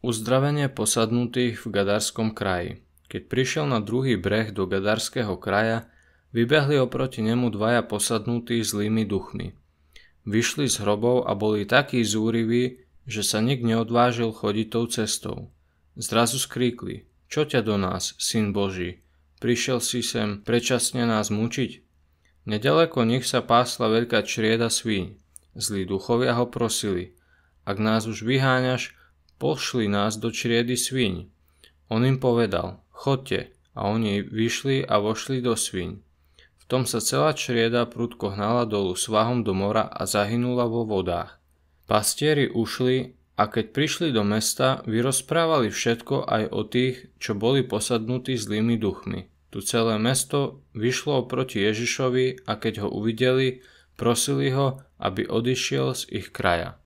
Uzdravenie posadnutých v Gadarskom kraji. Keď prišiel na druhý breh do Gadarského kraja, vybehli oproti nemu dvaja posadnutí zlými duchmi. Vyšli z hrobov a boli takí zúriví, že sa nik neodvážil chodiť tou cestou. Zrazu skríkli, čo ťa do nás, syn Boží, prišiel si sem prečasne nás mučiť? Nedaleko nich sa pásla veľká črieda svíň. Zlí duchovia ho prosili, ak nás už vyháňaš, pošli nás do čriedy sviň. On im povedal, chodte, a oni vyšli a vošli do sviň. V tom sa celá črieda prudko hnala dolu svahom do mora a zahynula vo vodách. Pastieri ušli a keď prišli do mesta, vyrozprávali všetko aj o tých, čo boli posadnutí zlými duchmi. Tu celé mesto vyšlo proti Ježišovi a keď ho uvideli, prosili ho, aby odišiel z ich kraja.